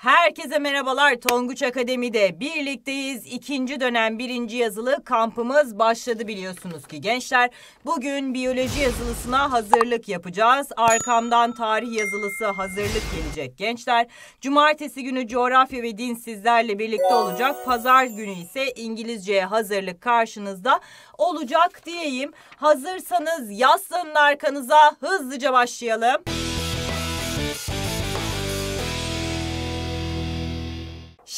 Herkese merhabalar Tonguç Akademi'de birlikteyiz. İkinci dönem birinci yazılı kampımız başladı biliyorsunuz ki gençler. Bugün biyoloji yazılısına hazırlık yapacağız. Arkamdan tarih yazılısı hazırlık gelecek gençler. Cumartesi günü coğrafya ve din sizlerle birlikte olacak. Pazar günü ise İngilizceye hazırlık karşınızda olacak diyeyim. Hazırsanız yaslanın arkanıza hızlıca başlayalım.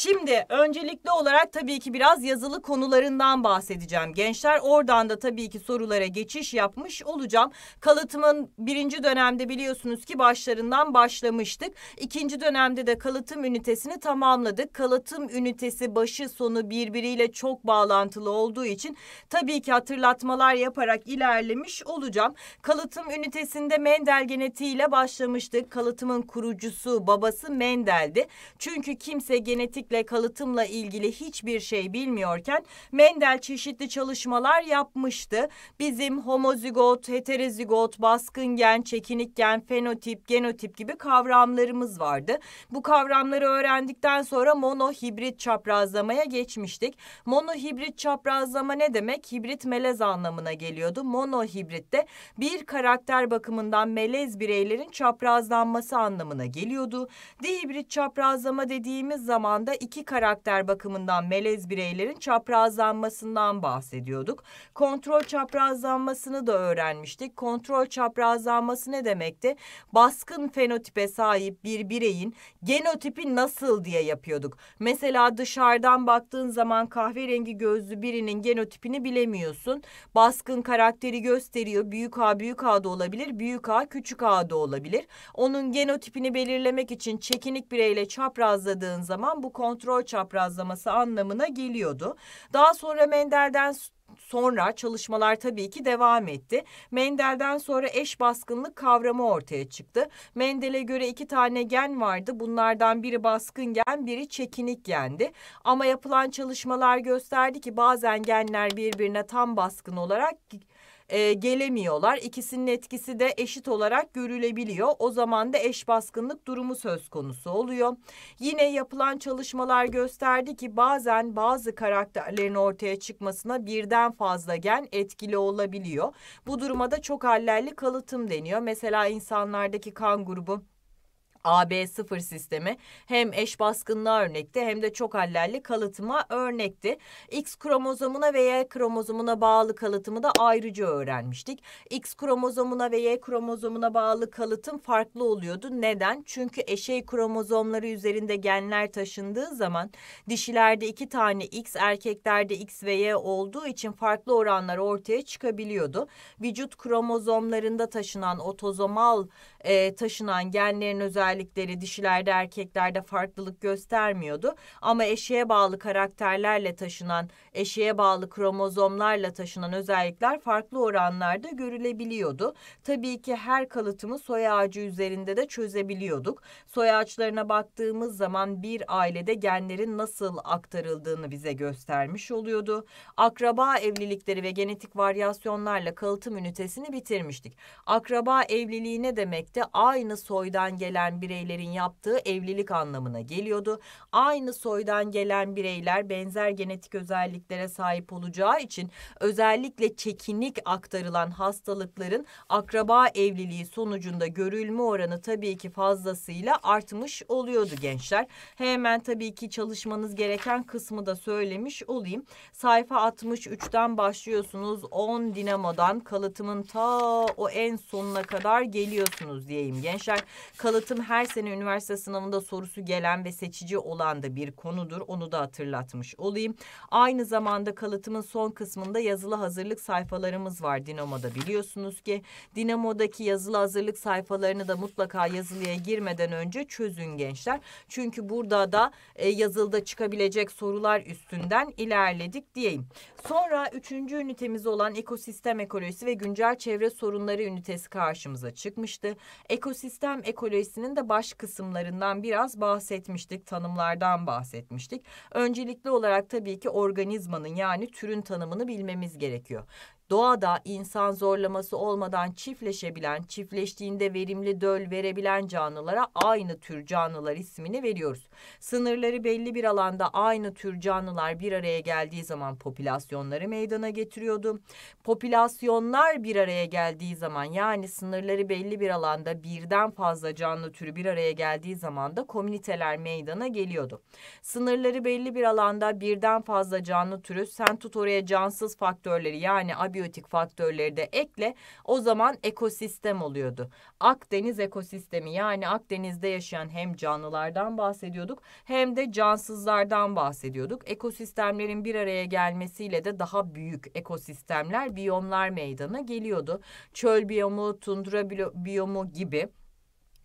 Şimdi öncelikli olarak tabii ki biraz yazılı konularından bahsedeceğim. Gençler oradan da tabii ki sorulara geçiş yapmış olacağım. Kalıtımın birinci dönemde biliyorsunuz ki başlarından başlamıştık. İkinci dönemde de kalıtım ünitesini tamamladık. Kalıtım ünitesi başı sonu birbiriyle çok bağlantılı olduğu için tabii ki hatırlatmalar yaparak ilerlemiş olacağım. Kalıtım ünitesinde Mendel genetiğiyle başlamıştık. Kalıtımın kurucusu babası Mendel'di. Çünkü kimse genetik özellikle kalıtımla ilgili hiçbir şey bilmiyorken Mendel çeşitli çalışmalar yapmıştı. Bizim homozigot, heterozigot, baskın gen, çekinik gen, fenotip, genotip gibi kavramlarımız vardı. Bu kavramları öğrendikten sonra monohibrit çaprazlamaya geçmiştik. Monohibrit çaprazlama ne demek? Hibrit melez anlamına geliyordu. Monohibritte bir karakter bakımından melez bireylerin çaprazlanması anlamına geliyordu. Dihibrit çaprazlama dediğimiz zaman da iki karakter bakımından melez bireylerin çaprazlanmasından bahsediyorduk. Kontrol çaprazlanmasını da öğrenmiştik. Kontrol çaprazlanması ne demekti? Baskın fenotipe sahip bir bireyin genotipi nasıl diye yapıyorduk. Mesela dışarıdan baktığın zaman kahverengi gözlü birinin genotipini bilemiyorsun. Baskın karakteri gösteriyor. Büyük A büyük A da olabilir, büyük A küçük A da olabilir. Onun genotipini belirlemek için çekinik bireyle çaprazladığın zaman bu kontrol kontrol çaprazlaması anlamına geliyordu. Daha sonra Mendel'den sonra çalışmalar tabii ki devam etti. Mendel'den sonra eş baskınlık kavramı ortaya çıktı. Mendel'e göre iki tane gen vardı. Bunlardan biri baskın gen, biri çekinik gendi. Ama yapılan çalışmalar gösterdi ki bazen genler birbirine tam baskın olarak e, gelemiyorlar. İkisinin etkisi de eşit olarak görülebiliyor. O zaman da eş baskınlık durumu söz konusu oluyor. Yine yapılan çalışmalar gösterdi ki bazen bazı karakterlerin ortaya çıkmasına birden fazla gen etkili olabiliyor. Bu duruma da çok allelli kalıtım deniyor. Mesela insanlardaki kan grubu AB0 sistemi hem eş baskınlığa örnekti hem de çok hallerli kalıtıma örnekti. X kromozomuna ve Y kromozomuna bağlı kalıtımı da ayrıca öğrenmiştik. X kromozomuna ve Y kromozomuna bağlı kalıtım farklı oluyordu. Neden? Çünkü eşey kromozomları üzerinde genler taşındığı zaman dişilerde iki tane X, erkeklerde X ve Y olduğu için farklı oranlar ortaya çıkabiliyordu. Vücut kromozomlarında taşınan otozomal e, taşınan genlerin özelliği özellikleri dişilerde erkeklerde farklılık göstermiyordu. Ama eşeğe bağlı karakterlerle taşınan, eşeğe bağlı kromozomlarla taşınan özellikler farklı oranlarda görülebiliyordu. Tabii ki her kalıtımı soy ağacı üzerinde de çözebiliyorduk. Soy ağaçlarına baktığımız zaman bir ailede genlerin nasıl aktarıldığını bize göstermiş oluyordu. Akraba evlilikleri ve genetik varyasyonlarla kalıtım ünitesini bitirmiştik. Akraba evliliği ne demekti? Aynı soydan gelen bireylerin yaptığı evlilik anlamına geliyordu. Aynı soydan gelen bireyler benzer genetik özelliklere sahip olacağı için özellikle çekinik aktarılan hastalıkların akraba evliliği sonucunda görülme oranı tabii ki fazlasıyla artmış oluyordu gençler. Hemen tabii ki çalışmanız gereken kısmı da söylemiş olayım. Sayfa 63'ten başlıyorsunuz. 10 dinamodan kalıtımın ta o en sonuna kadar geliyorsunuz diyeyim gençler. Kalıtım her sene üniversite sınavında sorusu gelen ve seçici olan da bir konudur. Onu da hatırlatmış olayım. Aynı zamanda kalıtımın son kısmında yazılı hazırlık sayfalarımız var Dinamo'da biliyorsunuz ki. Dinamo'daki yazılı hazırlık sayfalarını da mutlaka yazılıya girmeden önce çözün gençler. Çünkü burada da e, yazılda çıkabilecek sorular üstünden ilerledik diyeyim. Sonra üçüncü ünitemiz olan ekosistem ekolojisi ve güncel çevre sorunları ünitesi karşımıza çıkmıştı. Ekosistem ekolojisinin de da baş kısımlarından biraz bahsetmiştik, tanımlardan bahsetmiştik. Öncelikli olarak tabii ki organizmanın yani türün tanımını bilmemiz gerekiyor doğada insan zorlaması olmadan çiftleşebilen, çiftleştiğinde verimli döl verebilen canlılara aynı tür canlılar ismini veriyoruz. Sınırları belli bir alanda aynı tür canlılar bir araya geldiği zaman popülasyonları meydana getiriyordu. Popülasyonlar bir araya geldiği zaman yani sınırları belli bir alanda birden fazla canlı türü bir araya geldiği zaman da komüniteler meydana geliyordu. Sınırları belli bir alanda birden fazla canlı türü sen tut oraya cansız faktörleri yani probiyotik faktörleri de ekle o zaman ekosistem oluyordu. Akdeniz ekosistemi yani Akdeniz'de yaşayan hem canlılardan bahsediyorduk hem de cansızlardan bahsediyorduk. Ekosistemlerin bir araya gelmesiyle de daha büyük ekosistemler, biyomlar meydana geliyordu. Çöl biyomu, tundra biyomu gibi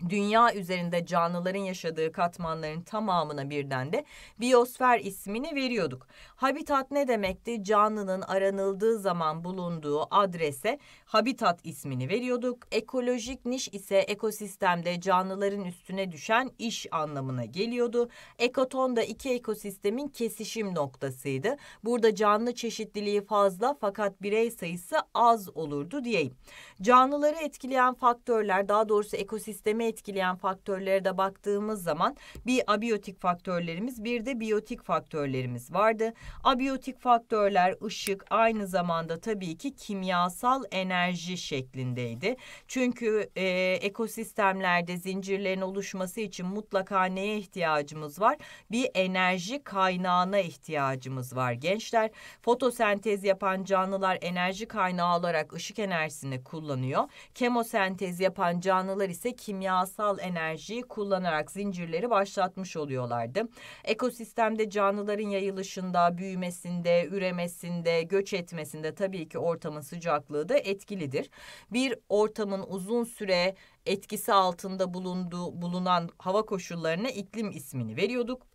dünya üzerinde canlıların yaşadığı katmanların tamamına birden de biyosfer ismini veriyorduk. Habitat ne demekti? Canlının aranıldığı zaman bulunduğu adrese habitat ismini veriyorduk. Ekolojik niş ise ekosistemde canlıların üstüne düşen iş anlamına geliyordu. Ekoton da iki ekosistemin kesişim noktasıydı. Burada canlı çeşitliliği fazla fakat birey sayısı az olurdu diyeyim. Canlıları etkileyen faktörler daha doğrusu ekosistemi etkileyen faktörlere de baktığımız zaman bir abiyotik faktörlerimiz bir de biyotik faktörlerimiz vardı. Abiyotik faktörler, ışık aynı zamanda tabii ki kimyasal enerji şeklindeydi. Çünkü e, ekosistemlerde zincirlerin oluşması için mutlaka neye ihtiyacımız var? Bir enerji kaynağına ihtiyacımız var gençler. Fotosentez yapan canlılar enerji kaynağı olarak ışık enerjisini kullanıyor. Kemosentez yapan canlılar ise kimyasal enerjiyi kullanarak zincirleri başlatmış oluyorlardı. Ekosistemde canlıların yayılışında büyümesinde, üremesinde, göç etmesinde tabii ki ortamın sıcaklığı da etkilidir. Bir ortamın uzun süre etkisi altında bulunduğu bulunan hava koşullarına iklim ismini veriyorduk.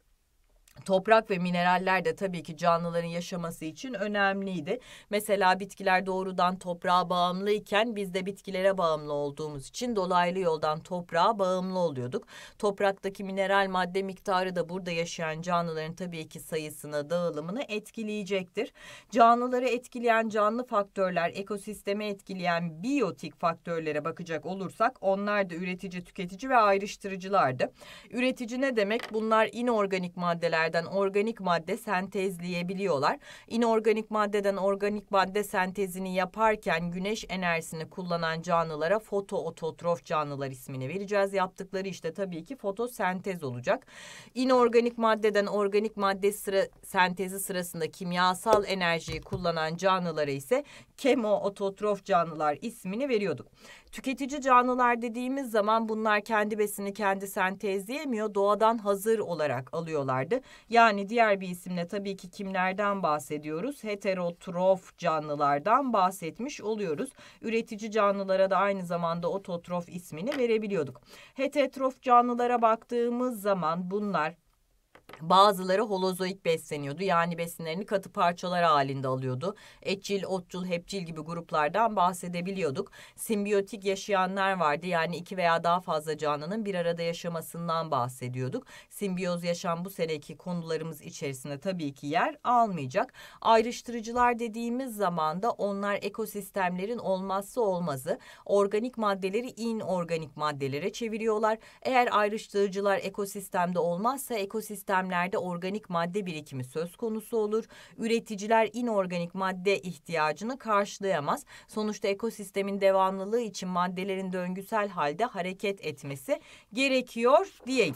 Toprak ve mineraller de tabii ki canlıların yaşaması için önemliydi. Mesela bitkiler doğrudan toprağa bağımlı biz de bitkilere bağımlı olduğumuz için dolaylı yoldan toprağa bağımlı oluyorduk. Topraktaki mineral madde miktarı da burada yaşayan canlıların tabii ki sayısına dağılımını etkileyecektir. Canlıları etkileyen canlı faktörler, ekosistemi etkileyen biyotik faktörlere bakacak olursak onlar da üretici, tüketici ve ayrıştırıcılardı. Üretici ne demek? Bunlar inorganik maddeler bitkilerden organik madde sentezleyebiliyorlar. İnorganik maddeden organik madde sentezini yaparken güneş enerjisini kullanan canlılara fotoototrof canlılar ismini vereceğiz. Yaptıkları işte tabii ki fotosentez olacak. İnorganik maddeden organik madde sıra, sentezi sırasında kimyasal enerjiyi kullanan canlılara ise kemoototrof canlılar ismini veriyorduk. Tüketici canlılar dediğimiz zaman bunlar kendi besini kendi sentezleyemiyor. Doğadan hazır olarak alıyorlardı. Yani diğer bir isimle tabii ki kimlerden bahsediyoruz? Heterotrof canlılardan bahsetmiş oluyoruz. Üretici canlılara da aynı zamanda ototrof ismini verebiliyorduk. Heterotrof canlılara baktığımız zaman bunlar Bazıları holozoik besleniyordu. Yani besinlerini katı parçalar halinde alıyordu. Etçil, otçul, hepçil gibi gruplardan bahsedebiliyorduk. Simbiyotik yaşayanlar vardı. Yani iki veya daha fazla canlının bir arada yaşamasından bahsediyorduk. Simbiyoz yaşam bu seneki konularımız içerisinde tabii ki yer almayacak. Ayrıştırıcılar dediğimiz zaman da onlar ekosistemlerin olmazsa olmazı. Organik maddeleri inorganik maddelere çeviriyorlar. Eğer ayrıştırıcılar ekosistemde olmazsa ekosistem sistemlerde organik madde birikimi söz konusu olur. Üreticiler inorganik madde ihtiyacını karşılayamaz. Sonuçta ekosistemin devamlılığı için maddelerin döngüsel halde hareket etmesi gerekiyor diyelim.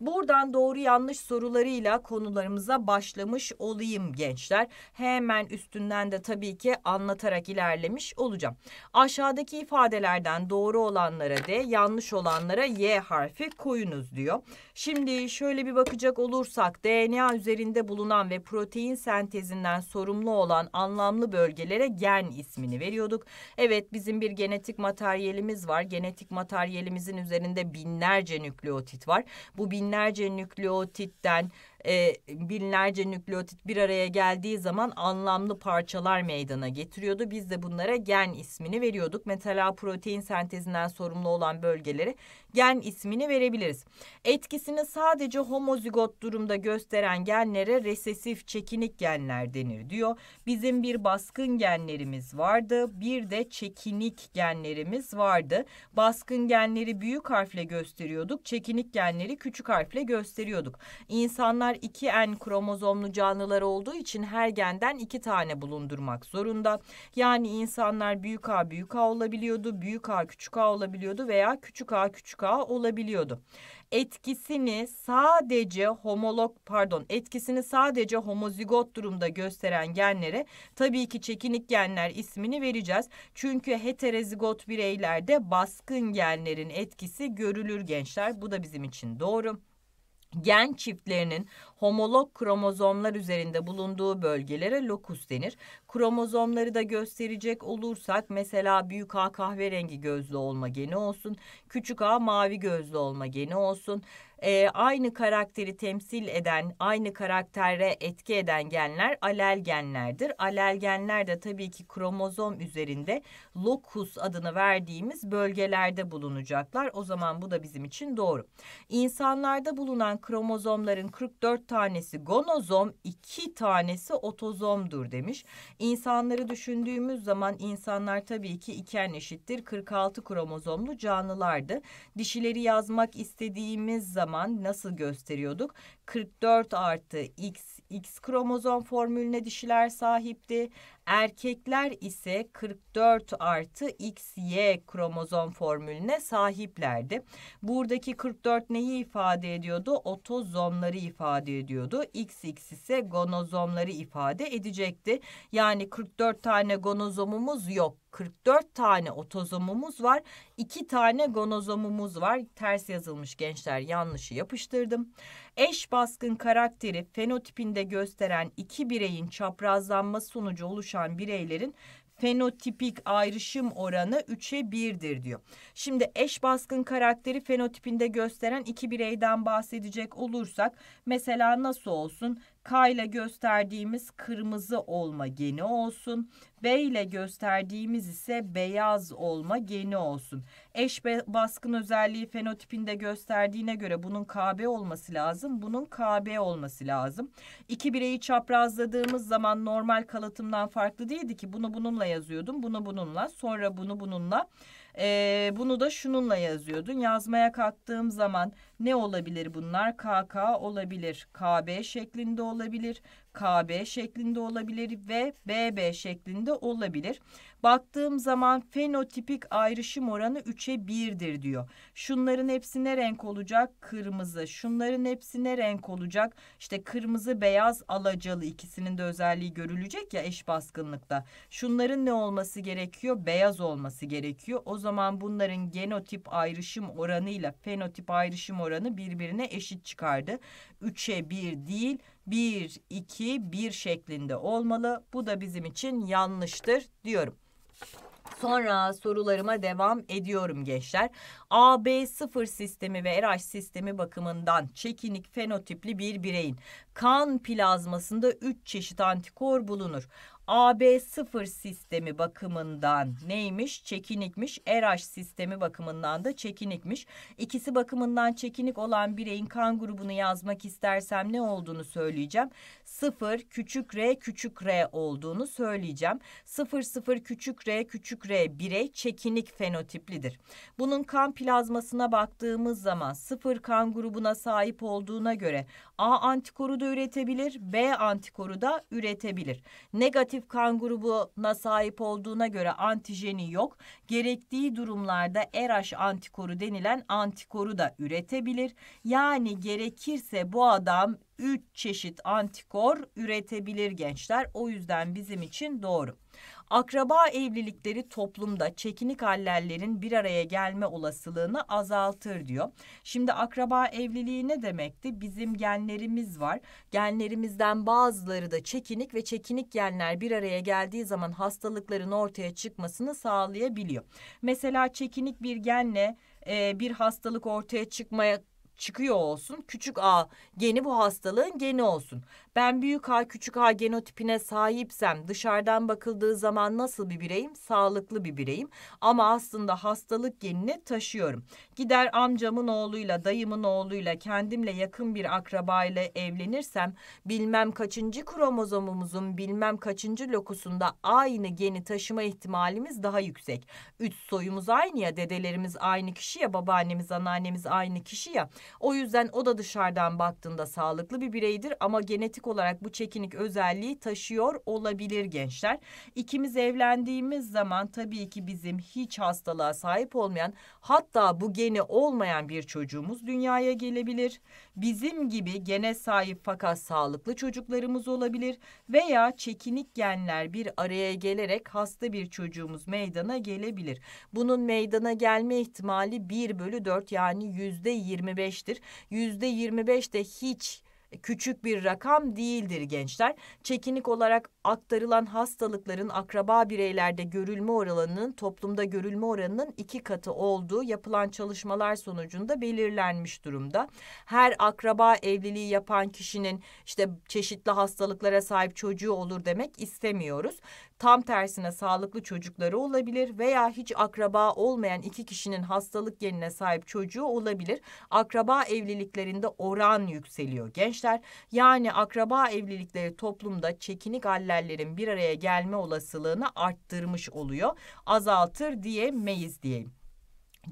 Buradan doğru yanlış sorularıyla konularımıza başlamış olayım gençler. Hemen üstünden de tabii ki anlatarak ilerlemiş olacağım. Aşağıdaki ifadelerden doğru olanlara de yanlış olanlara Y harfi koyunuz diyor. Şimdi şöyle bir bakacak olursak DNA üzerinde bulunan ve protein sentezinden sorumlu olan anlamlı bölgelere gen ismini veriyorduk. Evet bizim bir genetik materyalimiz var. Genetik materyalimizin üzerinde binlerce nükleotit var. Bu binlerce binlerce nükleotitten e, binlerce nükleotit bir araya geldiği zaman anlamlı parçalar meydana getiriyordu. Biz de bunlara gen ismini veriyorduk. Mesela protein sentezinden sorumlu olan bölgeleri gen ismini verebiliriz. Etkisini sadece homozigot durumda gösteren genlere resesif çekinik genler denir diyor. Bizim bir baskın genlerimiz vardı. Bir de çekinik genlerimiz vardı. Baskın genleri büyük harfle gösteriyorduk. Çekinik genleri küçük harfle gösteriyorduk. İnsanlar Bunlar 2N kromozomlu canlılar olduğu için her genden 2 tane bulundurmak zorunda. Yani insanlar büyük A büyük A olabiliyordu, büyük A küçük A olabiliyordu veya küçük A küçük A olabiliyordu. Etkisini sadece homolog pardon etkisini sadece homozigot durumda gösteren genlere tabii ki çekinik genler ismini vereceğiz. Çünkü heterozigot bireylerde baskın genlerin etkisi görülür gençler. Bu da bizim için doğru gen çiftlerinin homolog kromozomlar üzerinde bulunduğu bölgelere lokus denir. Kromozomları da gösterecek olursak mesela büyük A kahverengi gözlü olma geni olsun, küçük A mavi gözlü olma geni olsun e, aynı karakteri temsil eden, aynı karaktere etki eden genler alelgenlerdir. Alelgenler de tabii ki kromozom üzerinde locus adını verdiğimiz bölgelerde bulunacaklar. O zaman bu da bizim için doğru. İnsanlarda bulunan kromozomların 44 tanesi gonozom, 2 tanesi otozomdur demiş. İnsanları düşündüğümüz zaman insanlar tabii ki iken eşittir 46 kromozomlu canlılardı. Dişileri yazmak istediğimiz zaman zaman nasıl gösteriyorduk? 44 artı X, X kromozom formülüne dişiler sahipti. Erkekler ise 44 artı XY kromozom formülüne sahiplerdi. Buradaki 44 neyi ifade ediyordu? Otozomları ifade ediyordu. XX ise gonozomları ifade edecekti. Yani 44 tane gonozomumuz yok. 44 tane otozomumuz var. 2 tane gonozomumuz var. Ters yazılmış gençler yanlışı yapıştırdım. Eş baskın karakteri fenotipinde gösteren iki bireyin çaprazlanma sonucu oluşan bireylerin fenotipik ayrışım oranı 3'e 1'dir diyor. Şimdi eş baskın karakteri fenotipinde gösteren iki bireyden bahsedecek olursak mesela nasıl olsun? K ile gösterdiğimiz kırmızı olma geni olsun. B ile gösterdiğimiz ise beyaz olma geni olsun. Eş baskın özelliği fenotipinde gösterdiğine göre bunun KB olması lazım. Bunun KB olması lazım. İki bireyi çaprazladığımız zaman normal kalıtımdan farklı değildi ki. Bunu bununla yazıyordum. Bunu bununla. Sonra bunu bununla. Ee, bunu da şununla yazıyordun. Yazmaya kalktığım zaman ne olabilir bunlar? KK olabilir, KB şeklinde olabilir, KB şeklinde olabilir ve BB şeklinde olabilir. Baktığım zaman fenotipik ayrışım oranı 3'e 1'dir diyor. Şunların hepsi ne renk olacak? Kırmızı. Şunların hepsi ne renk olacak? İşte kırmızı, beyaz, alacalı ikisinin de özelliği görülecek ya eş baskınlıkta. Şunların ne olması gerekiyor? Beyaz olması gerekiyor. O zaman bunların genotip ayrışım oranıyla fenotip ayrışım oranı oranı birbirine eşit çıkardı. 3'e 1 değil 1, 2, 1 şeklinde olmalı. Bu da bizim için yanlıştır diyorum. Sonra sorularıma devam ediyorum gençler. AB0 sistemi ve RH sistemi bakımından çekinik fenotipli bir bireyin kan plazmasında 3 çeşit antikor bulunur. AB0 sistemi bakımından neymiş? Çekinikmiş. RH sistemi bakımından da çekinikmiş. İkisi bakımından çekinik olan bireyin kan grubunu yazmak istersem ne olduğunu söyleyeceğim. 0 küçük R küçük R olduğunu söyleyeceğim. 0 0 küçük R küçük R birey çekinik fenotiplidir. Bunun kan plazmasına baktığımız zaman 0 kan grubuna sahip olduğuna göre A antikoru da üretebilir, B antikoru da üretebilir. Negatif tip kan grubuna sahip olduğuna göre antijeni yok. Gerektiği durumlarda RH antikoru denilen antikoru da üretebilir. Yani gerekirse bu adam 3 çeşit antikor üretebilir gençler. O yüzden bizim için doğru. Akraba evlilikleri toplumda çekinik hallerlerin bir araya gelme olasılığını azaltır diyor. Şimdi akraba evliliği ne demekti? Bizim genlerimiz var. Genlerimizden bazıları da çekinik ve çekinik genler bir araya geldiği zaman hastalıkların ortaya çıkmasını sağlayabiliyor. Mesela çekinik bir genle e, bir hastalık ortaya çıkmaya çıkıyor olsun. Küçük A geni bu hastalığın geni olsun. Ben büyük A küçük A genotipine sahipsem dışarıdan bakıldığı zaman nasıl bir bireyim? Sağlıklı bir bireyim. Ama aslında hastalık genini taşıyorum. Gider amcamın oğluyla, dayımın oğluyla, kendimle yakın bir akrabayla evlenirsem bilmem kaçıncı kromozomumuzun bilmem kaçıncı lokusunda aynı geni taşıma ihtimalimiz daha yüksek. Üç soyumuz aynı ya, dedelerimiz aynı kişi ya, babaannemiz, anneannemiz aynı kişi ya. O yüzden o da dışarıdan baktığında sağlıklı bir bireydir ama genetik olarak bu çekinik özelliği taşıyor olabilir gençler. İkimiz evlendiğimiz zaman tabii ki bizim hiç hastalığa sahip olmayan hatta bu geni olmayan bir çocuğumuz dünyaya gelebilir. Bizim gibi gene sahip fakat sağlıklı çocuklarımız olabilir veya çekinik genler bir araya gelerek hasta bir çocuğumuz meydana gelebilir. Bunun meydana gelme ihtimali 1 bölü 4 yani yüzde 25 %25'tir. %25 de hiç küçük bir rakam değildir gençler. Çekinik olarak aktarılan hastalıkların akraba bireylerde görülme oranının toplumda görülme oranının iki katı olduğu yapılan çalışmalar sonucunda belirlenmiş durumda. Her akraba evliliği yapan kişinin işte çeşitli hastalıklara sahip çocuğu olur demek istemiyoruz. Tam tersine sağlıklı çocukları olabilir veya hiç akraba olmayan iki kişinin hastalık genine sahip çocuğu olabilir. Akraba evliliklerinde oran yükseliyor gençler. Yani akraba evlilikleri toplumda çekinik allerlerin bir araya gelme olasılığını arttırmış oluyor. Azaltır diyemeyiz diyeyim.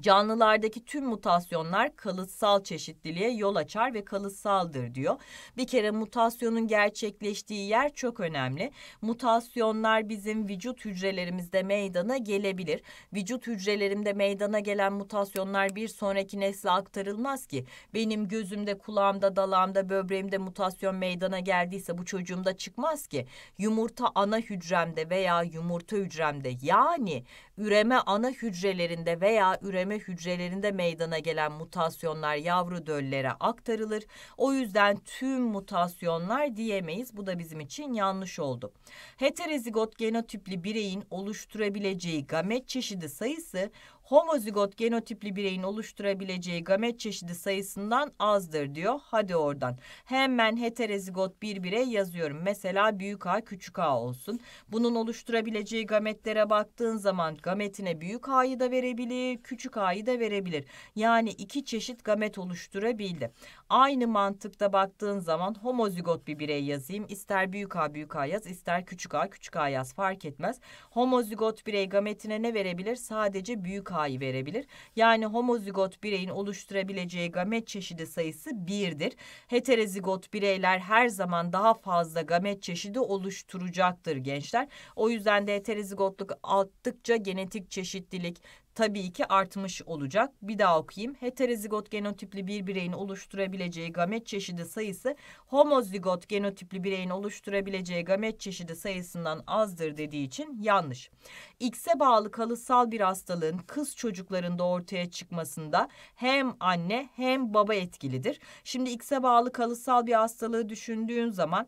Canlılardaki tüm mutasyonlar kalıtsal çeşitliliğe yol açar ve kalıtsaldır diyor. Bir kere mutasyonun gerçekleştiği yer çok önemli. Mutasyonlar bizim vücut hücrelerimizde meydana gelebilir. Vücut hücrelerimde meydana gelen mutasyonlar bir sonraki nesle aktarılmaz ki. Benim gözümde, kulağımda, dalağımda, böbreğimde mutasyon meydana geldiyse bu çocuğumda çıkmaz ki. Yumurta ana hücremde veya yumurta hücremde yani üreme ana hücrelerinde veya üreme hücrelerinde meydana gelen mutasyonlar yavru döllere aktarılır. O yüzden tüm mutasyonlar diyemeyiz. Bu da bizim için yanlış oldu. Heterozigot genotipli bireyin oluşturabileceği gamet çeşidi sayısı homozigot genotipli bireyin oluşturabileceği gamet çeşidi sayısından azdır diyor. Hadi oradan. Hemen heterozigot bir birey yazıyorum. Mesela büyük A küçük A olsun. Bunun oluşturabileceği gametlere baktığın zaman gametine büyük A'yı da verebilir, küçük A'yı da verebilir. Yani iki çeşit gamet oluşturabildi. Aynı mantıkta baktığın zaman homozigot bir birey yazayım. İster büyük A büyük A yaz, ister küçük A küçük A yaz fark etmez. Homozigot birey gametine ne verebilir? Sadece büyük A pay verebilir. Yani homozigot bireyin oluşturabileceği gamet çeşidi sayısı 1'dir. Heterozigot bireyler her zaman daha fazla gamet çeşidi oluşturacaktır gençler. O yüzden de heterozigotluk arttıkça genetik çeşitlilik, tabii ki artmış olacak. Bir daha okuyayım. Heterozigot genotipli bir bireyin oluşturabileceği gamet çeşidi sayısı homozigot genotipli bireyin oluşturabileceği gamet çeşidi sayısından azdır dediği için yanlış. X'e bağlı kalıtsal bir hastalığın kız çocuklarında ortaya çıkmasında hem anne hem baba etkilidir. Şimdi X'e bağlı kalıtsal bir hastalığı düşündüğün zaman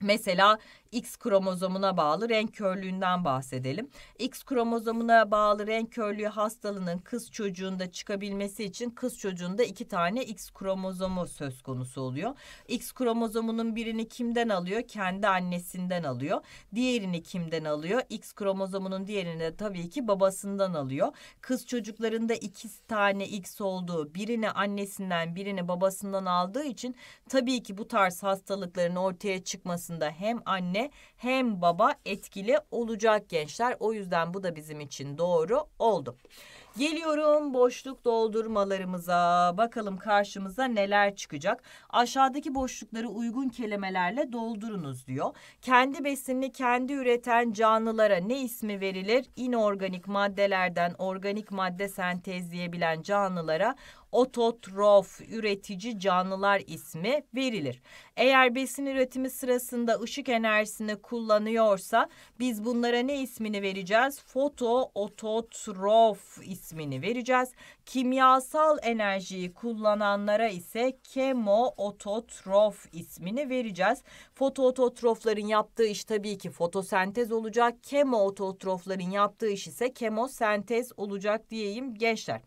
Mesela X kromozomuna bağlı renk körlüğünden bahsedelim. X kromozomuna bağlı renk körlüğü hastalığının kız çocuğunda çıkabilmesi için kız çocuğunda iki tane X kromozomu söz konusu oluyor. X kromozomunun birini kimden alıyor? Kendi annesinden alıyor. Diğerini kimden alıyor? X kromozomunun diğerini de tabii ki babasından alıyor. Kız çocuklarında iki tane X olduğu birini annesinden birini babasından aldığı için tabii ki bu tarz hastalıkların ortaya çıkmasında hem anne anne hem baba etkili olacak gençler. O yüzden bu da bizim için doğru oldu. Geliyorum boşluk doldurmalarımıza. Bakalım karşımıza neler çıkacak. Aşağıdaki boşlukları uygun kelimelerle doldurunuz diyor. Kendi besinini kendi üreten canlılara ne ismi verilir? İnorganik maddelerden organik madde sentezleyebilen canlılara ototrof üretici canlılar ismi verilir. Eğer besin üretimi sırasında ışık enerjisini kullanıyorsa biz bunlara ne ismini vereceğiz? Fotoototrof ismini vereceğiz. Kimyasal enerjiyi kullananlara ise kemoototrof ismini vereceğiz. Fotoototrofların yaptığı iş tabii ki fotosentez olacak. Kemoototrofların yaptığı iş ise kemosentez olacak diyeyim gençler.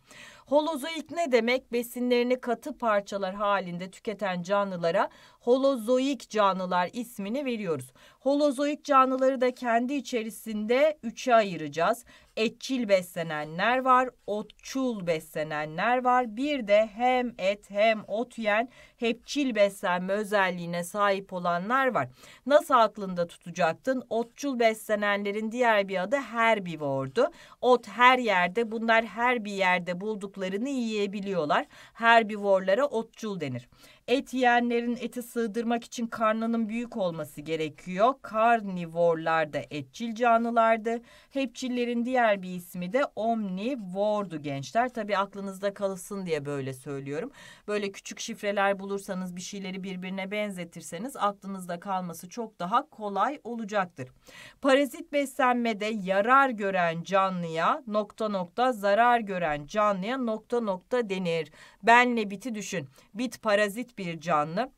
Holozoik ne demek? Besinlerini katı parçalar halinde tüketen canlılara holozoik canlılar ismini veriyoruz. Holozoik canlıları da kendi içerisinde üçe ayıracağız. Etçil beslenenler var, otçul beslenenler var. Bir de hem et hem ot yiyen hepçil beslenme özelliğine sahip olanlar var. Nasıl aklında tutacaktın? Otçul beslenenlerin diğer bir adı herbivordu. Ot her yerde, bunlar her bir yerde bulduklarını yiyebiliyorlar. Herbivorlara otçul denir. Et yiyenlerin eti sığdırmak için karnının büyük olması gerekiyor. Karnivorlar da etçil canlılardı. Hepçillerin diğer bir ismi de omnivordu gençler. Tabi aklınızda kalsın diye böyle söylüyorum. Böyle küçük şifreler bulursanız bir şeyleri birbirine benzetirseniz aklınızda kalması çok daha kolay olacaktır. Parazit beslenmede yarar gören canlıya nokta nokta zarar gören canlıya nokta nokta denir. Benle biti düşün. Bit parazit bir canlı.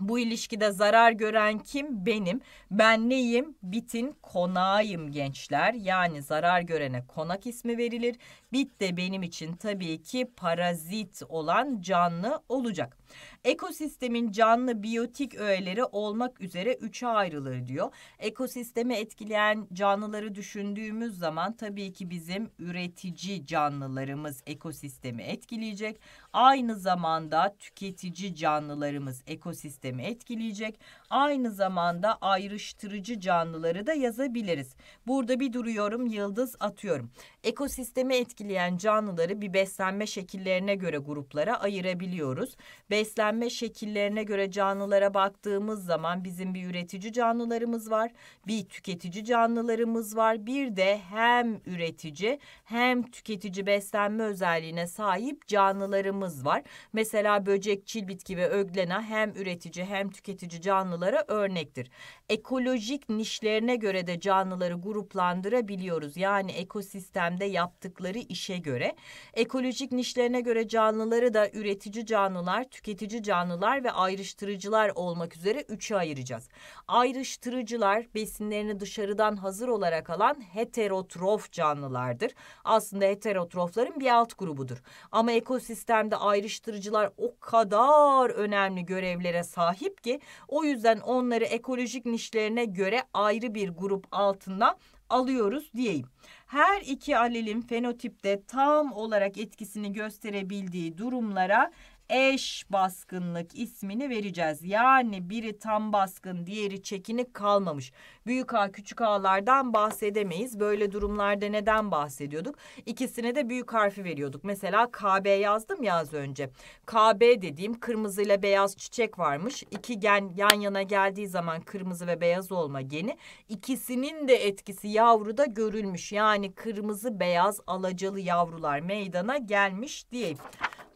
Bu ilişkide zarar gören kim? Benim. Ben neyim? Bitin konağıyım gençler. Yani zarar görene konak ismi verilir. Bit de benim için tabii ki parazit olan canlı olacak. Ekosistemin canlı biyotik öğeleri olmak üzere üçe ayrılır diyor. Ekosistemi etkileyen canlıları düşündüğümüz zaman tabii ki bizim üretici canlılarımız ekosistemi etkileyecek. Aynı zamanda tüketici canlılarımız ekosistemi etkileyecek aynı zamanda ayrıştırıcı canlıları da yazabiliriz. Burada bir duruyorum yıldız atıyorum. Ekosistemi etkileyen canlıları bir beslenme şekillerine göre gruplara ayırabiliyoruz. Beslenme şekillerine göre canlılara baktığımız zaman bizim bir üretici canlılarımız var, bir tüketici canlılarımız var. Bir de hem üretici hem tüketici beslenme özelliğine sahip canlılarımız var. Mesela böcek, çil bitki ve öglena hem üretici hem tüketici canlılar canlılara örnektir. Ekolojik nişlerine göre de canlıları gruplandırabiliyoruz. Yani ekosistemde yaptıkları işe göre. Ekolojik nişlerine göre canlıları da üretici canlılar, tüketici canlılar ve ayrıştırıcılar olmak üzere üçe ayıracağız. Ayrıştırıcılar besinlerini dışarıdan hazır olarak alan heterotrof canlılardır. Aslında heterotrofların bir alt grubudur. Ama ekosistemde ayrıştırıcılar o kadar önemli görevlere sahip ki o yüzden yüzden onları ekolojik nişlerine göre ayrı bir grup altında alıyoruz diyeyim. Her iki alelin fenotipte tam olarak etkisini gösterebildiği durumlara eş baskınlık ismini vereceğiz. Yani biri tam baskın, diğeri çekinik kalmamış. Büyük A küçük A'lardan bahsedemeyiz. Böyle durumlarda neden bahsediyorduk? İkisine de büyük harfi veriyorduk. Mesela KB yazdım ya az önce. KB dediğim kırmızıyla beyaz çiçek varmış. İki gen yan yana geldiği zaman kırmızı ve beyaz olma geni. ikisinin de etkisi yavruda görülmüş. Yani kırmızı beyaz alacalı yavrular meydana gelmiş diyeyim.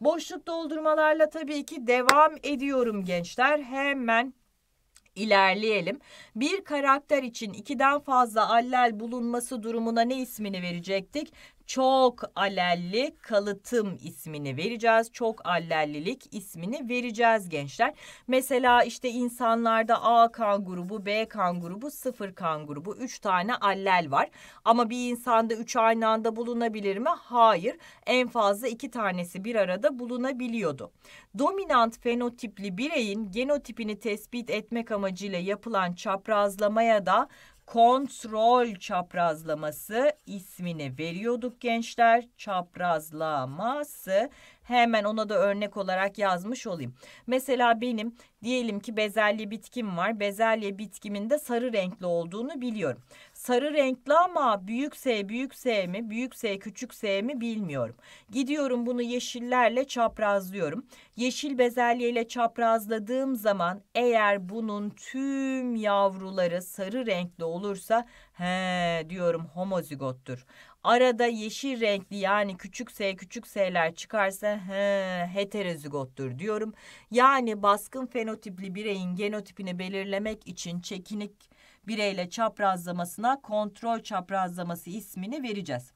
Boşluk doldurmalarla tabii ki devam ediyorum gençler. Hemen ilerleyelim. Bir karakter için ikiden fazla allel bulunması durumuna ne ismini verecektik? çok alelli kalıtım ismini vereceğiz. Çok allellilik ismini vereceğiz gençler. Mesela işte insanlarda A kan grubu, B kan grubu, sıfır kan grubu. Üç tane allel var. Ama bir insanda üç aynı anda bulunabilir mi? Hayır. En fazla iki tanesi bir arada bulunabiliyordu. Dominant fenotipli bireyin genotipini tespit etmek amacıyla yapılan çaprazlamaya da kontrol çaprazlaması ismini veriyorduk gençler. Çaprazlaması hemen ona da örnek olarak yazmış olayım. Mesela benim diyelim ki bezelye bitkim var. Bezelye bitkimin de sarı renkli olduğunu biliyorum sarı renkli ama büyük S büyük S mi büyük S küçük S mi bilmiyorum. Gidiyorum bunu yeşillerle çaprazlıyorum. Yeşil bezelyeyle çaprazladığım zaman eğer bunun tüm yavruları sarı renkli olursa he diyorum homozigottur. Arada yeşil renkli yani küçük S küçük S'ler çıkarsa he, heterozigottur diyorum. Yani baskın fenotipli bireyin genotipini belirlemek için çekinik bireyle çaprazlamasına kontrol çaprazlaması ismini vereceğiz.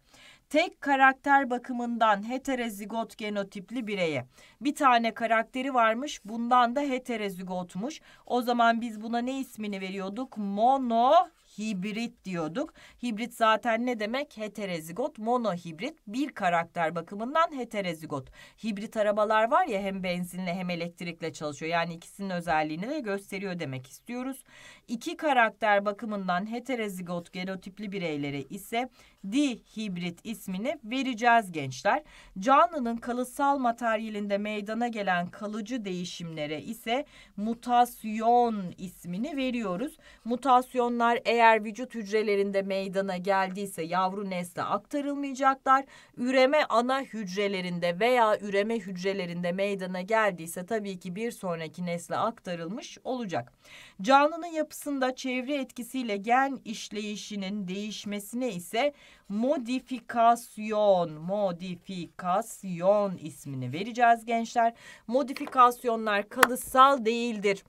Tek karakter bakımından heterozigot genotipli bireye bir tane karakteri varmış bundan da heterozigotmuş. O zaman biz buna ne ismini veriyorduk? Mono hibrit diyorduk. Hibrit zaten ne demek? Heterozigot, monohibrit bir karakter bakımından heterozigot. Hibrit arabalar var ya hem benzinle hem elektrikle çalışıyor. Yani ikisinin özelliğini de gösteriyor demek istiyoruz. İki karakter bakımından heterozigot genotipli bireyleri ise dihibrit ismini vereceğiz gençler. Canlının kalıtsal materyalinde meydana gelen kalıcı değişimlere ise mutasyon ismini veriyoruz. Mutasyonlar eğer vücut hücrelerinde meydana geldiyse yavru nesle aktarılmayacaklar. Üreme ana hücrelerinde veya üreme hücrelerinde meydana geldiyse tabii ki bir sonraki nesle aktarılmış olacak. Canlının yapısında çevre etkisiyle gen işleyişinin değişmesine ise modifikasyon, modifikasyon ismini vereceğiz gençler. Modifikasyonlar kalıtsal değildir.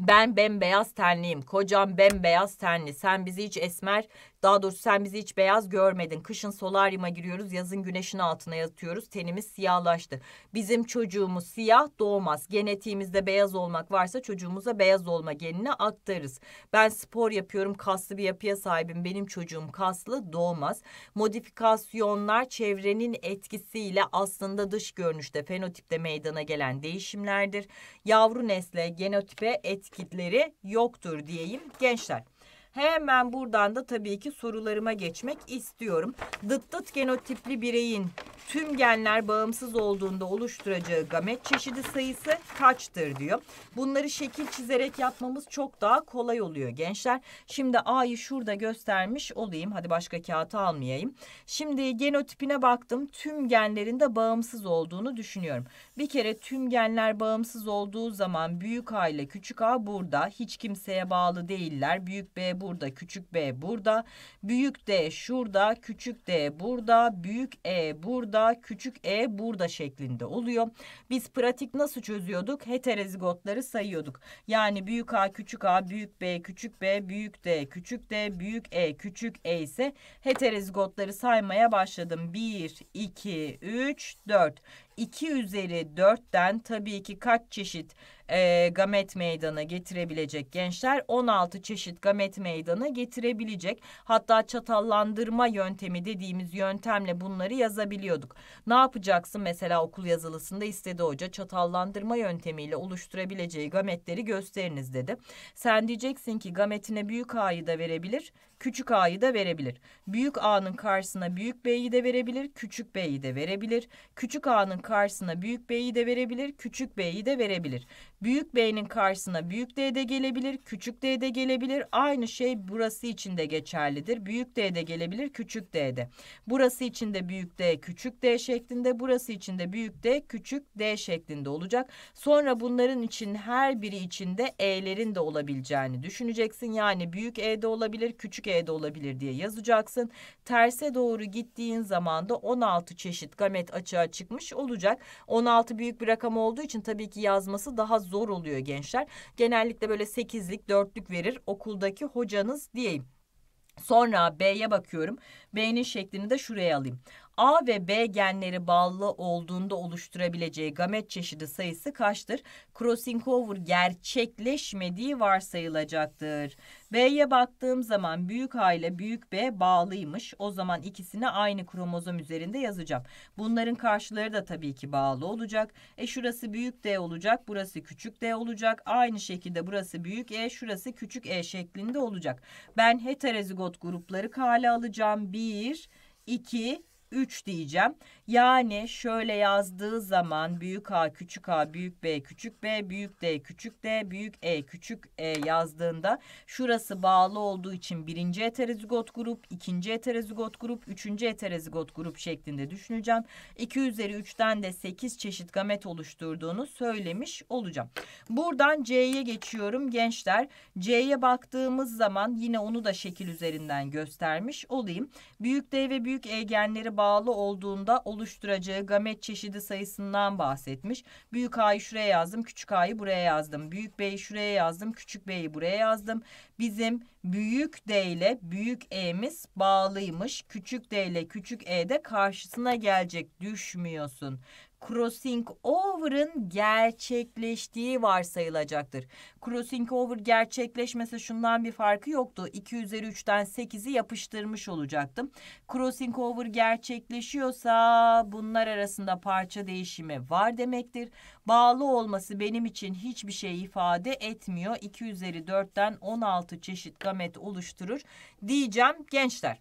Ben bembeyaz tenliyim. Kocam bembeyaz tenli. Sen bizi hiç esmer daha doğrusu sen bizi hiç beyaz görmedin. Kışın solaryuma giriyoruz, yazın güneşin altına yatıyoruz. Tenimiz siyahlaştı. Bizim çocuğumuz siyah doğmaz. Genetiğimizde beyaz olmak varsa çocuğumuza beyaz olma genini aktarırız. Ben spor yapıyorum, kaslı bir yapıya sahibim. Benim çocuğum kaslı doğmaz. Modifikasyonlar çevrenin etkisiyle aslında dış görünüşte, fenotipte meydana gelen değişimlerdir. Yavru nesle genotipe etkileri yoktur diyeyim gençler. Hemen buradan da tabii ki sorularıma geçmek istiyorum. Dıt dıt genotipli bireyin tüm genler bağımsız olduğunda oluşturacağı gamet çeşidi sayısı kaçtır diyor. Bunları şekil çizerek yapmamız çok daha kolay oluyor gençler. Şimdi A'yı şurada göstermiş olayım. Hadi başka kağıt almayayım. Şimdi genotipine baktım. Tüm genlerinde bağımsız olduğunu düşünüyorum. Bir kere tüm genler bağımsız olduğu zaman büyük A ile küçük A burada. Hiç kimseye bağlı değiller. Büyük B D burada, küçük B burada, büyük D şurada, küçük D burada, büyük E burada, küçük E burada şeklinde oluyor. Biz pratik nasıl çözüyorduk? Heterozigotları sayıyorduk. Yani büyük A, küçük A, büyük B, küçük B, büyük D, küçük D, büyük E, küçük E ise heterozigotları saymaya başladım. 1, 2, 3, 4. 2 üzeri 4'ten tabii ki kaç çeşit e, gamet meydana getirebilecek gençler 16 çeşit gamet meydana getirebilecek. Hatta çatallandırma yöntemi dediğimiz yöntemle bunları yazabiliyorduk. Ne yapacaksın mesela okul yazılısında istedi hoca çatallandırma yöntemiyle oluşturabileceği gametleri gösteriniz dedi. Sen diyeceksin ki gametine büyük A'yı da verebilir, küçük A'yı da verebilir. Büyük A'nın karşısına büyük B'yi de verebilir, küçük B'yi de verebilir. Küçük A'nın karşısına büyük B'yi de verebilir, küçük B'yi de verebilir. Büyük B'nin karşısına büyük D de gelebilir, küçük D de gelebilir. Aynı şey burası için de geçerlidir. Büyük D de gelebilir, küçük D de. Burası için de büyük D, küçük D şeklinde, burası için de büyük D, küçük D şeklinde olacak. Sonra bunların için her biri içinde E'lerin de olabileceğini düşüneceksin. Yani büyük E de olabilir, küçük E de olabilir diye yazacaksın. Terse doğru gittiğin zaman da 16 çeşit gamet açığa çıkmış olacak. 16 büyük bir rakam olduğu için tabii ki yazması daha zor zor oluyor gençler. Genellikle böyle sekizlik dörtlük verir okuldaki hocanız diyeyim. Sonra B'ye bakıyorum. B'nin şeklini de şuraya alayım. A ve B genleri bağlı olduğunda oluşturabileceği gamet çeşidi sayısı kaçtır? Crossing over gerçekleşmediği varsayılacaktır. B'ye baktığım zaman büyük A ile büyük B bağlıymış. O zaman ikisini aynı kromozom üzerinde yazacağım. Bunların karşıları da tabii ki bağlı olacak. E şurası büyük D olacak, burası küçük D olacak. Aynı şekilde burası büyük E, şurası küçük E şeklinde olacak. Ben heterozigot grupları kale alacağım. 1, 2, 3 diyeceğim. Yani şöyle yazdığı zaman büyük A küçük A büyük B küçük B büyük D küçük D büyük E küçük E yazdığında şurası bağlı olduğu için birinci heterozigot grup, ikinci heterozigot grup, üçüncü heterozigot grup şeklinde düşüneceğim. 2 üzeri 3'ten de 8 çeşit gamet oluşturduğunu söylemiş olacağım. Buradan C'ye geçiyorum gençler. C'ye baktığımız zaman yine onu da şekil üzerinden göstermiş olayım. Büyük D ve büyük E genleri bağlı olduğunda oluşturacağı gamet çeşidi sayısından bahsetmiş. Büyük A'yı şuraya yazdım, küçük A'yı buraya yazdım. Büyük B'yi şuraya yazdım, küçük B'yi buraya yazdım. Bizim büyük D ile büyük E'miz bağlıymış. Küçük D ile küçük E de karşısına gelecek. Düşmüyorsun crossing over'ın gerçekleştiği varsayılacaktır. Crossing over gerçekleşmese şundan bir farkı yoktu. 2 üzeri 3'ten 8'i yapıştırmış olacaktım. Crossing over gerçekleşiyorsa bunlar arasında parça değişimi var demektir. Bağlı olması benim için hiçbir şey ifade etmiyor. 2 üzeri 4'ten 16 çeşit gamet oluşturur diyeceğim gençler.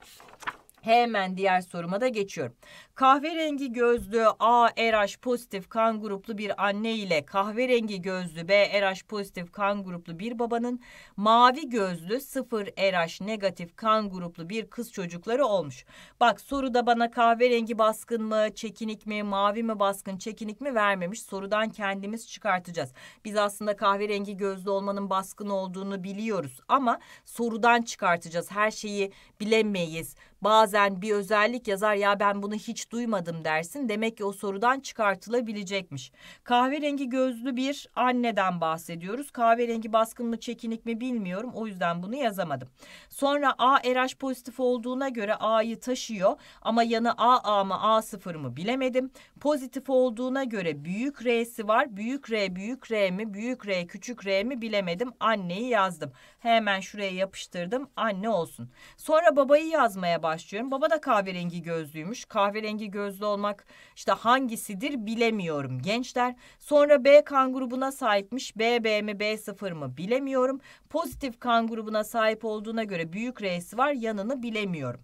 Hemen diğer soruma da geçiyorum. Kahverengi gözlü A RH pozitif kan gruplu bir anne ile kahverengi gözlü B RH pozitif kan gruplu bir babanın mavi gözlü 0 RH negatif kan gruplu bir kız çocukları olmuş. Bak soruda bana kahverengi baskın mı, çekinik mi, mavi mi baskın, çekinik mi vermemiş. Sorudan kendimiz çıkartacağız. Biz aslında kahverengi gözlü olmanın baskın olduğunu biliyoruz ama sorudan çıkartacağız. Her şeyi bilemeyiz. Bazen bir özellik yazar ya ben bunu hiç duymadım dersin. Demek ki o sorudan çıkartılabilecekmiş. Kahverengi gözlü bir anneden bahsediyoruz. Kahverengi baskın mı çekinik mi bilmiyorum. O yüzden bunu yazamadım. Sonra A RH pozitif olduğuna göre A'yı taşıyor ama yanı A A mı A0 mı bilemedim. Pozitif olduğuna göre büyük R'si var. Büyük R büyük R mi büyük R küçük R mi bilemedim. Anneyi yazdım. Hemen şuraya yapıştırdım. Anne olsun. Sonra babayı yazmaya başlıyorum. Baba da kahverengi gözlüymüş. Kahverengi gözlü olmak işte hangisidir bilemiyorum gençler. Sonra B kan grubuna sahipmiş. B B mi B0 mı bilemiyorum. Pozitif kan grubuna sahip olduğuna göre büyük R'si var. Yanını bilemiyorum.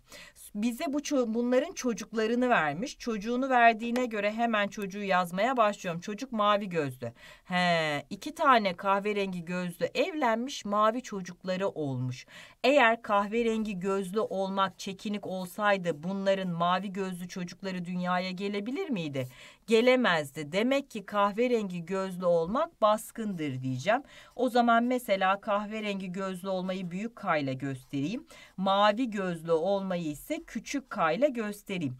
Bize bu bunların çocuklarını vermiş. Çocuğunu verdiğine göre hemen çocuğu yazmaya başlıyorum. Çocuk mavi gözlü. He, iki tane kahverengi gözlü evlenmiş mavi çocuk çocukları olmuş. Eğer kahverengi gözlü olmak çekinik olsaydı bunların mavi gözlü çocukları dünyaya gelebilir miydi? Gelemezdi. Demek ki kahverengi gözlü olmak baskındır diyeceğim. O zaman mesela kahverengi gözlü olmayı büyük kayla göstereyim. Mavi gözlü olmayı ise küçük kayla göstereyim.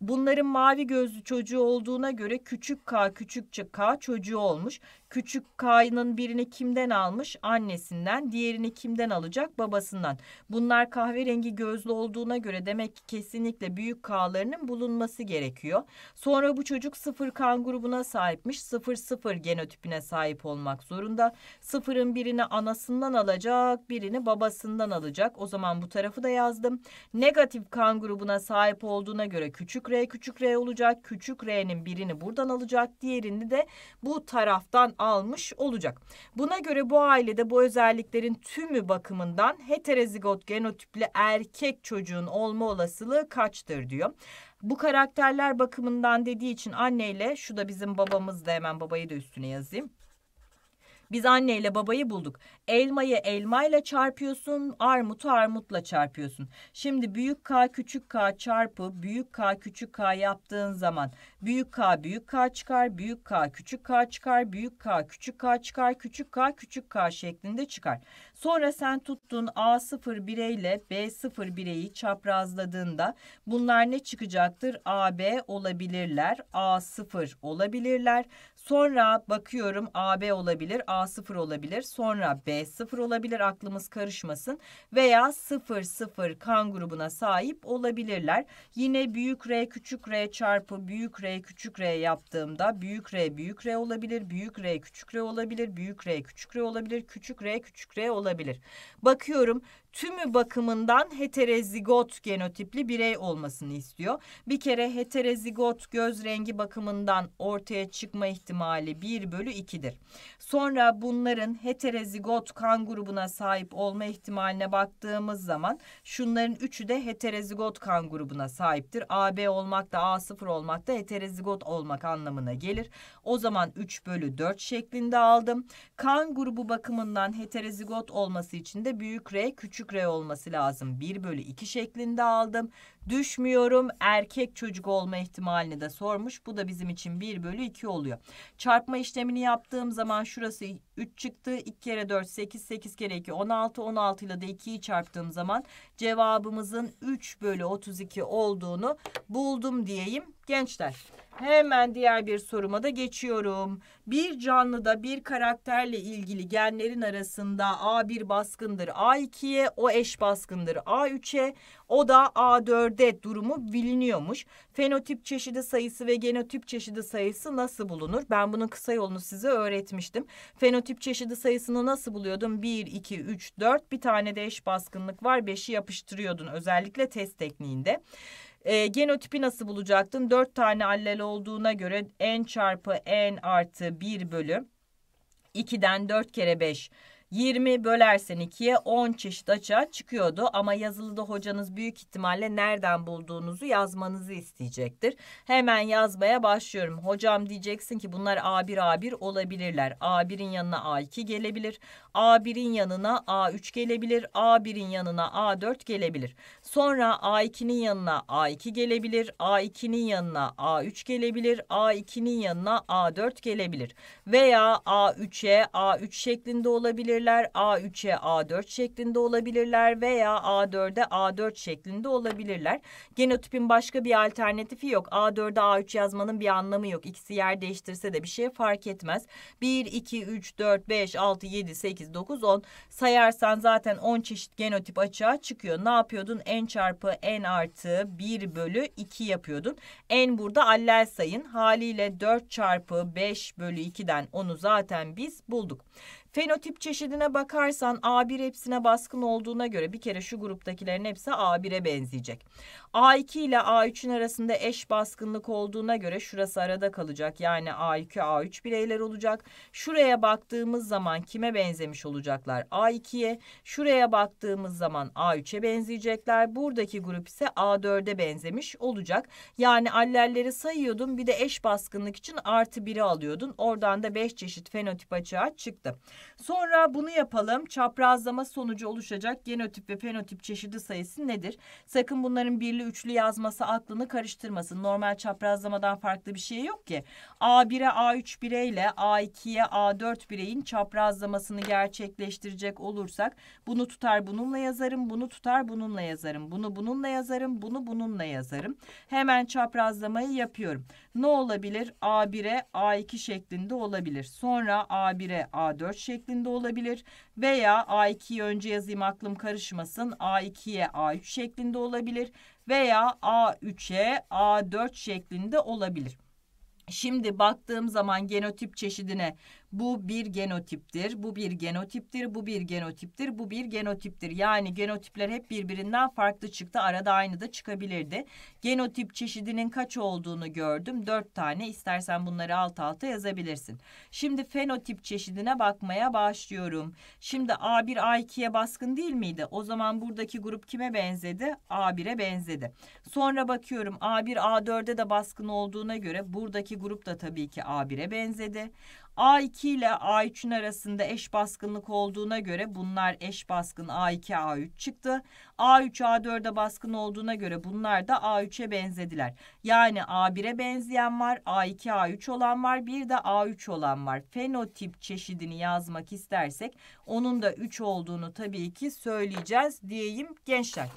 Bunların mavi gözlü çocuğu olduğuna göre küçük K küçükçe K çocuğu olmuş. Küçük kayının birini kimden almış? Annesinden. Diğerini kimden alacak? Babasından. Bunlar kahverengi gözlü olduğuna göre demek ki kesinlikle büyük K'larının bulunması gerekiyor. Sonra bu çocuk sıfır kan grubuna sahipmiş. Sıfır sıfır genotipine sahip olmak zorunda. Sıfırın birini anasından alacak, birini babasından alacak. O zaman bu tarafı da yazdım. Negatif kan grubuna sahip olduğuna göre küçük R küçük R olacak. Küçük R'nin birini buradan alacak. Diğerini de bu taraftan almış olacak. Buna göre bu ailede bu özelliklerin tümü bakımından heterozigot genotipli erkek çocuğun olma olasılığı kaçtır diyor. Bu karakterler bakımından dediği için anneyle şu da bizim babamız da hemen babayı da üstüne yazayım. Biz anneyle babayı bulduk. Elmayı elmayla çarpıyorsun, armutu armutla çarpıyorsun. Şimdi büyük K küçük K çarpı büyük K küçük K yaptığın zaman büyük K büyük K çıkar, büyük K küçük K çıkar, büyük K küçük K çıkar, küçük K küçük K şeklinde çıkar. Sonra sen tuttun A0 bireyle B0 bireyi çaprazladığında bunlar ne çıkacaktır? AB olabilirler, A0 olabilirler. Sonra bakıyorum AB olabilir, A0 olabilir, sonra B0 olabilir aklımız karışmasın veya 00 kan grubuna sahip olabilirler. Yine büyük R küçük R çarpı büyük R küçük R yaptığımda büyük R büyük R olabilir, büyük R küçük R olabilir, büyük R küçük R olabilir, küçük R küçük R olabilir. Bakıyorum tümü bakımından heterozigot genotipli birey olmasını istiyor. Bir kere heterozigot göz rengi bakımından ortaya çıkma ihtimali 1 bölü 2'dir. Sonra bunların heterozigot kan grubuna sahip olma ihtimaline baktığımız zaman şunların üçü de heterozigot kan grubuna sahiptir. AB olmak da A0 olmak da heterozigot olmak anlamına gelir. O zaman 3 bölü 4 şeklinde aldım. Kan grubu bakımından heterozigot olması için de büyük R küçük küçük R olması lazım. 1 bölü 2 şeklinde aldım. Düşmüyorum erkek çocuk olma ihtimalini de sormuş. Bu da bizim için 1 bölü 2 oluyor. Çarpma işlemini yaptığım zaman şurası 3 çıktı. 2 kere 4 8 8 kere 2 16 16 ile de 2'yi çarptığım zaman cevabımızın 3 bölü 32 olduğunu buldum diyeyim gençler. Hemen diğer bir soruma da geçiyorum. Bir canlıda bir karakterle ilgili genlerin arasında A1 baskındır A2'ye, o eş baskındır A3'e, o da A4'e durumu biliniyormuş. Fenotip çeşidi sayısı ve genotip çeşidi sayısı nasıl bulunur? Ben bunun kısa yolunu size öğretmiştim. Fenotip çeşidi sayısını nasıl buluyordum? 1, 2, 3, 4 bir tane de eş baskınlık var. 5'i yapıştırıyordun özellikle test tekniğinde. E, genotipi nasıl bulacaktın? Dört tane allel olduğuna göre n çarpı n artı 1 bölü 2'den 4 kere 5 20 bölersen 2'ye 10 çeşit açığa çıkıyordu. Ama yazılıda hocanız büyük ihtimalle nereden bulduğunuzu yazmanızı isteyecektir. Hemen yazmaya başlıyorum. Hocam diyeceksin ki bunlar A1 A1 olabilirler. A1'in yanına A2 gelebilir. A1'in yanına A3 gelebilir. A1'in yanına A4 gelebilir. Sonra A2'nin yanına A2 gelebilir. A2'nin yanına A3 gelebilir. A2'nin yanına A4 gelebilir. Veya A3'e A3 şeklinde olabilir olabilirler. A3'e A4 şeklinde olabilirler veya A4'e A4 şeklinde olabilirler. Genotipin başka bir alternatifi yok. A4'e A3 yazmanın bir anlamı yok. İkisi yer değiştirse de bir şey fark etmez. 1, 2, 3, 4, 5, 6, 7, 8, 9, 10 sayarsan zaten 10 çeşit genotip açığa çıkıyor. Ne yapıyordun? N çarpı N artı 1 bölü 2 yapıyordun. N burada allel sayın. Haliyle 4 çarpı 5 bölü 2'den onu zaten biz bulduk. Fenotip çeşidine bakarsan A1 hepsine baskın olduğuna göre bir kere şu gruptakilerin hepsi A1'e benzeyecek. A2 ile A3'ün arasında eş baskınlık olduğuna göre şurası arada kalacak. Yani A2, A3 bireyler olacak. Şuraya baktığımız zaman kime benzemiş olacaklar? A2'ye. Şuraya baktığımız zaman A3'e benzeyecekler. Buradaki grup ise A4'e benzemiş olacak. Yani allerleri sayıyordun bir de eş baskınlık için artı 1'i alıyordun. Oradan da 5 çeşit fenotip açığa çıktı. Sonra bunu yapalım. Çaprazlama sonucu oluşacak genotip ve fenotip çeşidi sayısı nedir? Sakın bunların birli böyle üçlü yazması aklını karıştırmasın. Normal çaprazlamadan farklı bir şey yok ki. A1'e A3 bireyle A2'ye A4 bireyin çaprazlamasını gerçekleştirecek olursak bunu tutar bununla yazarım, bunu tutar bununla yazarım, bunu bununla yazarım, bunu bununla yazarım. Hemen çaprazlamayı yapıyorum. Ne olabilir? A1'e A2 şeklinde olabilir. Sonra A1'e A4 şeklinde olabilir. Veya A2'yi önce yazayım aklım karışmasın. A2'ye A3 şeklinde olabilir veya A3'e A4 şeklinde olabilir. Şimdi baktığım zaman genotip çeşidine bu bir genotiptir, bu bir genotiptir, bu bir genotiptir, bu bir genotiptir. Yani genotipler hep birbirinden farklı çıktı. Arada aynı da çıkabilirdi. Genotip çeşidinin kaç olduğunu gördüm. Dört tane. İstersen bunları alt alta yazabilirsin. Şimdi fenotip çeşidine bakmaya başlıyorum. Şimdi A1, A2'ye baskın değil miydi? O zaman buradaki grup kime benzedi? A1'e benzedi. Sonra bakıyorum A1, A4'e de baskın olduğuna göre buradaki grup da tabii ki A1'e benzedi. A2 ile A3'ün arasında eş baskınlık olduğuna göre bunlar eş baskın A2 A3 çıktı. A3 A4'e baskın olduğuna göre bunlar da A3'e benzediler. Yani A1'e benzeyen var, A2 A3 olan var, bir de A3 olan var. Fenotip çeşidini yazmak istersek onun da 3 olduğunu tabii ki söyleyeceğiz diyeyim gençler.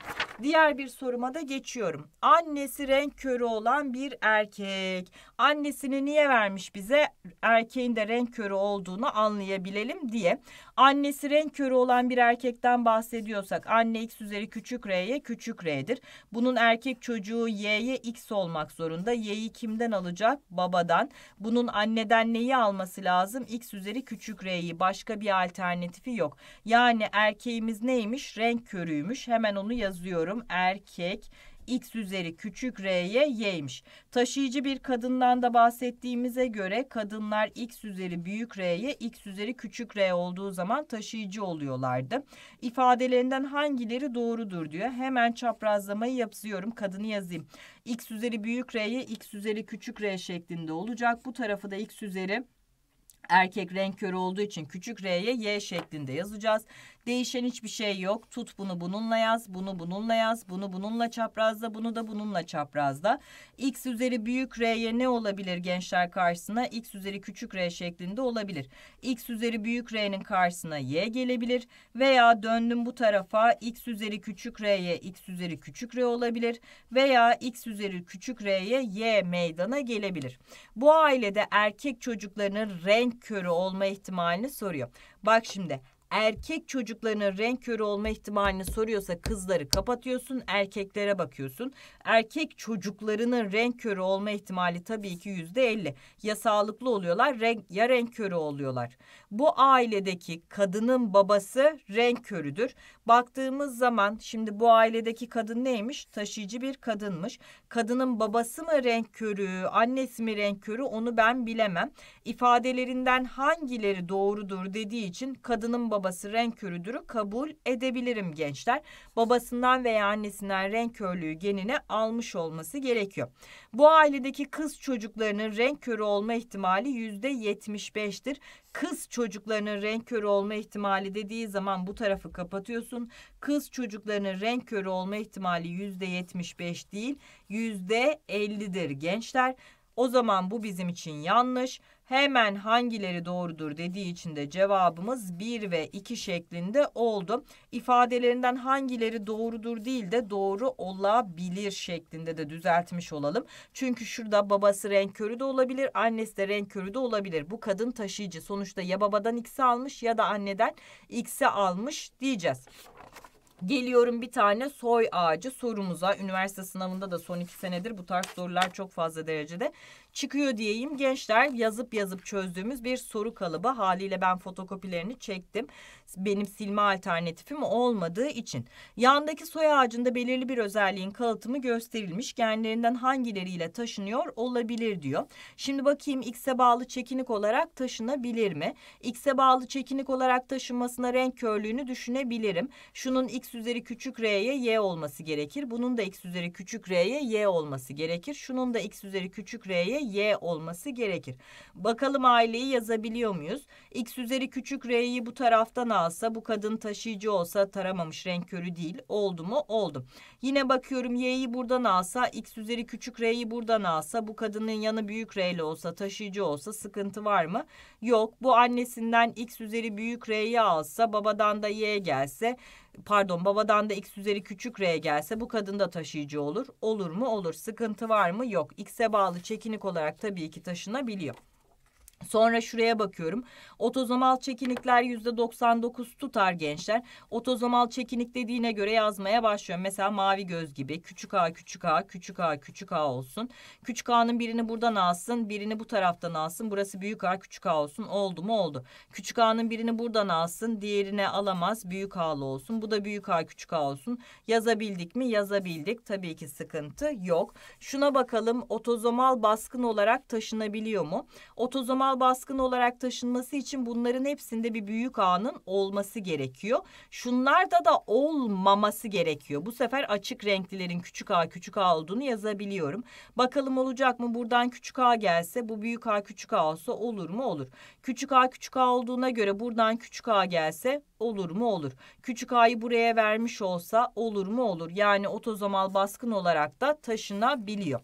Diğer bir soruma da geçiyorum. Annesi renk körü olan bir erkek. Annesini niye vermiş bize? Erkeğin de renk körü olduğunu anlayabilelim diye. Annesi renk körü olan bir erkekten bahsediyorsak anne x üzeri küçük r'ye küçük r'dir. Bunun erkek çocuğu y'ye x olmak zorunda. Y'yi kimden alacak? Babadan. Bunun anneden neyi alması lazım? x üzeri küçük r'yi. Başka bir alternatifi yok. Yani erkeğimiz neymiş? Renk körüymüş. Hemen onu yazıyorum bakıyorum erkek x üzeri küçük r'ye y'ymiş. Taşıyıcı bir kadından da bahsettiğimize göre kadınlar x üzeri büyük r'ye x üzeri küçük r olduğu zaman taşıyıcı oluyorlardı. İfadelerinden hangileri doğrudur diyor. Hemen çaprazlamayı yapıyorum. Kadını yazayım. x üzeri büyük r'ye x üzeri küçük r şeklinde olacak. Bu tarafı da x üzeri erkek renk körü olduğu için küçük R'ye Y şeklinde yazacağız. Değişen hiçbir şey yok. Tut bunu bununla yaz, bunu bununla yaz, bunu bununla çaprazla, bunu da bununla çaprazla. X üzeri büyük R'ye ne olabilir gençler karşısına? X üzeri küçük R şeklinde olabilir. X üzeri büyük R'nin karşısına Y gelebilir. Veya döndüm bu tarafa X üzeri küçük R'ye X üzeri küçük R olabilir. Veya X üzeri küçük R'ye Y meydana gelebilir. Bu ailede erkek çocuklarının renk körü olma ihtimalini soruyor. Bak şimdi erkek çocuklarının renk körü olma ihtimalini soruyorsa kızları kapatıyorsun, erkeklere bakıyorsun. Erkek çocuklarının renk körü olma ihtimali tabii ki yüzde elli. Ya sağlıklı oluyorlar renk, ya renk körü oluyorlar. Bu ailedeki kadının babası renk körüdür. Baktığımız zaman şimdi bu ailedeki kadın neymiş? Taşıyıcı bir kadınmış. Kadının babası mı renk körü, annesi mi renk körü onu ben bilemem. İfadelerinden hangileri doğrudur dediği için kadının babası babası renk körüdürü kabul edebilirim gençler. Babasından veya annesinden renk körlüğü genine almış olması gerekiyor. Bu ailedeki kız çocuklarının renk körü olma ihtimali yüzde yetmiş beştir. Kız çocuklarının renk körü olma ihtimali dediği zaman bu tarafı kapatıyorsun. Kız çocuklarının renk körü olma ihtimali yüzde yetmiş beş değil yüzde ellidir gençler. O zaman bu bizim için yanlış hemen hangileri doğrudur dediği için de cevabımız 1 ve 2 şeklinde oldu. İfadelerinden hangileri doğrudur değil de doğru olabilir şeklinde de düzeltmiş olalım. Çünkü şurada babası renk körü de olabilir, annesi de renk körü de olabilir. Bu kadın taşıyıcı. Sonuçta ya babadan X'i almış ya da anneden X'i almış diyeceğiz. Geliyorum bir tane soy ağacı sorumuza. Üniversite sınavında da son iki senedir bu tarz sorular çok fazla derecede çıkıyor diyeyim gençler yazıp yazıp çözdüğümüz bir soru kalıbı haliyle ben fotokopilerini çektim benim silme alternatifim olmadığı için yandaki soy ağacında belirli bir özelliğin kalıtımı gösterilmiş genlerinden hangileriyle taşınıyor olabilir diyor şimdi bakayım x'e bağlı çekinik olarak taşınabilir mi x'e bağlı çekinik olarak taşınmasına renk körlüğünü düşünebilirim şunun x üzeri küçük r'ye y olması gerekir bunun da x üzeri küçük r'ye y olması gerekir şunun da x üzeri küçük r'ye y olması gerekir. Bakalım aileyi yazabiliyor muyuz? X üzeri küçük r'yi bu taraftan alsa bu kadın taşıyıcı olsa taramamış renk körü değil. Oldu mu? Oldu. Yine bakıyorum y'yi buradan alsa x üzeri küçük r'yi buradan alsa bu kadının yanı büyük r ile olsa taşıyıcı olsa sıkıntı var mı? Yok. Bu annesinden x üzeri büyük r'yi alsa babadan da y gelse pardon babadan da x üzeri küçük r gelse bu kadın da taşıyıcı olur. Olur mu? Olur. Sıkıntı var mı? Yok. X'e bağlı çekinik olarak tabii ki taşınabiliyor. Sonra şuraya bakıyorum. Otozomal çekinikler %99 tutar gençler. Otozomal çekinik dediğine göre yazmaya başlıyorum. Mesela mavi göz gibi küçük a küçük a küçük a küçük a olsun. Küçük a'nın birini buradan alsın birini bu taraftan alsın. Burası büyük a küçük a olsun. Oldu mu oldu. Küçük a'nın birini buradan alsın diğerine alamaz büyük a'lı olsun. Bu da büyük a küçük a olsun. Yazabildik mi? Yazabildik. Tabii ki sıkıntı yok. Şuna bakalım otozomal baskın olarak taşınabiliyor mu? Otozomal normal baskın olarak taşınması için bunların hepsinde bir büyük ağının olması gerekiyor. Şunlarda da olmaması gerekiyor. Bu sefer açık renklilerin küçük a küçük a olduğunu yazabiliyorum. Bakalım olacak mı? Buradan küçük a gelse bu büyük a küçük a olsa olur mu? Olur. Küçük a küçük a olduğuna göre buradan küçük a gelse olur mu? Olur. Küçük a'yı buraya vermiş olsa olur mu? Olur. Yani otozomal baskın olarak da taşınabiliyor.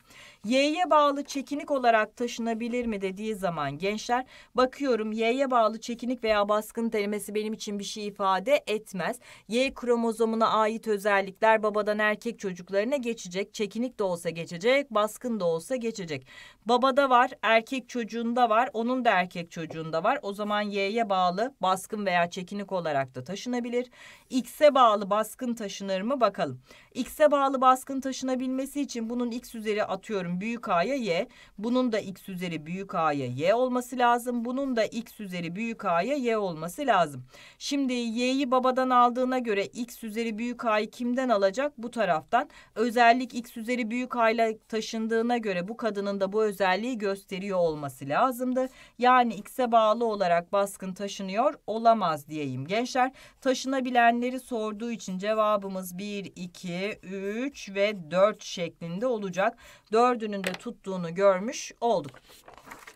Y'ye bağlı çekinik olarak taşınabilir mi dediği zaman gençler bakıyorum Y'ye bağlı çekinik veya baskın terimesi benim için bir şey ifade etmez. Y kromozomuna ait özellikler babadan erkek çocuklarına geçecek. Çekinik de olsa geçecek, baskın da olsa geçecek. Babada var, erkek çocuğunda var, onun da erkek çocuğunda var. O zaman Y'ye bağlı baskın veya çekinik olarak da taşınabilir. X'e bağlı baskın taşınır mı bakalım. X'e bağlı baskın taşınabilmesi için bunun X üzeri atıyorum istiyorum. Büyük A'ya Y. Bunun da X üzeri büyük A'ya Y olması lazım. Bunun da X üzeri büyük A'ya Y olması lazım. Şimdi Y'yi babadan aldığına göre X üzeri büyük A'yı kimden alacak? Bu taraftan. Özellik X üzeri büyük A ile taşındığına göre bu kadının da bu özelliği gösteriyor olması lazımdı. Yani X'e bağlı olarak baskın taşınıyor olamaz diyeyim gençler. Taşınabilenleri sorduğu için cevabımız 1, 2, 3 ve 4 şeklinde olacak. 4 dördünün tuttuğunu görmüş olduk.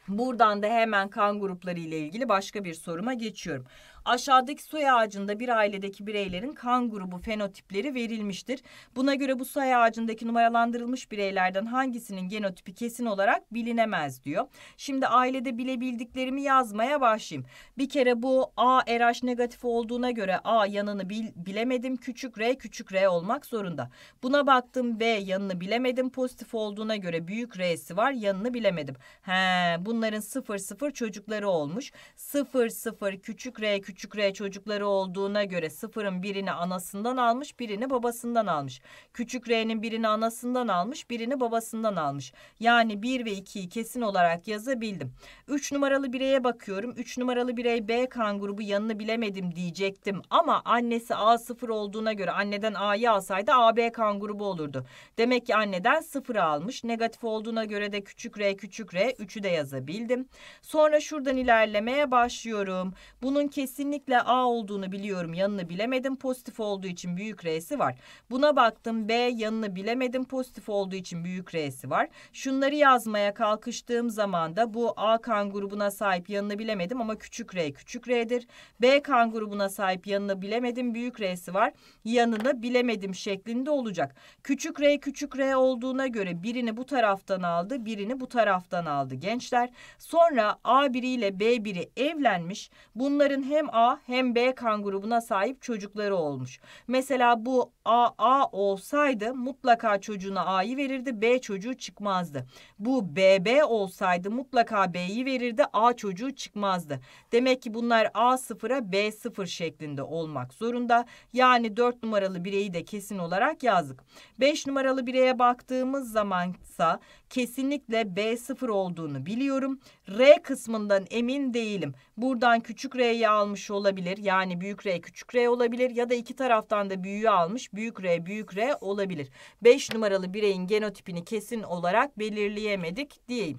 Buradan da hemen kan grupları ile ilgili başka bir soruma geçiyorum. Aşağıdaki soy ağacında bir ailedeki bireylerin kan grubu fenotipleri verilmiştir. Buna göre bu soy ağacındaki numaralandırılmış bireylerden hangisinin genotipi kesin olarak bilinemez diyor. Şimdi ailede bilebildiklerimi yazmaya başlayayım. Bir kere bu A RH negatif olduğuna göre A yanını bil, bilemedim. Küçük R küçük R olmak zorunda. Buna baktım B yanını bilemedim. Pozitif olduğuna göre büyük R'si var. Yanını bilemedim. He, bunların 0 0 çocukları olmuş. 0 0 küçük R küçük küçük R çocukları olduğuna göre sıfırın birini anasından almış, birini babasından almış. Küçük R'nin birini anasından almış, birini babasından almış. Yani 1 ve 2'yi kesin olarak yazabildim. 3 numaralı bireye bakıyorum. 3 numaralı birey B kan grubu yanını bilemedim diyecektim. Ama annesi a sıfır olduğuna göre anneden A'yı alsaydı AB kan grubu olurdu. Demek ki anneden 0 almış. Negatif olduğuna göre de küçük R küçük R 3'ü de yazabildim. Sonra şuradan ilerlemeye başlıyorum. Bunun kesin kesinlikle A olduğunu biliyorum yanını bilemedim pozitif olduğu için büyük R'si var. Buna baktım B yanını bilemedim pozitif olduğu için büyük R'si var. Şunları yazmaya kalkıştığım zaman da bu A kan grubuna sahip yanını bilemedim ama küçük R küçük R'dir. B kan grubuna sahip yanını bilemedim büyük R'si var. Yanını bilemedim şeklinde olacak. Küçük R küçük R olduğuna göre birini bu taraftan aldı birini bu taraftan aldı gençler. Sonra A1 ile b biri evlenmiş. Bunların hem A hem B kan grubuna sahip çocukları olmuş. Mesela bu AA olsaydı mutlaka çocuğuna A'yı verirdi B çocuğu çıkmazdı. Bu BB olsaydı mutlaka B'yi verirdi A çocuğu çıkmazdı. Demek ki bunlar A sıfıra B sıfır şeklinde olmak zorunda. Yani 4 numaralı bireyi de kesin olarak yazdık. 5 numaralı bireye baktığımız zamansa kesinlikle b sıfır olduğunu biliyorum. R kısmından emin değilim. Buradan küçük R'yi almış almış olabilir. Yani büyük R küçük R olabilir ya da iki taraftan da büyüğü almış büyük R büyük R olabilir. 5 numaralı bireyin genotipini kesin olarak belirleyemedik diyeyim.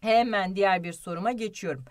Hemen diğer bir soruma geçiyorum.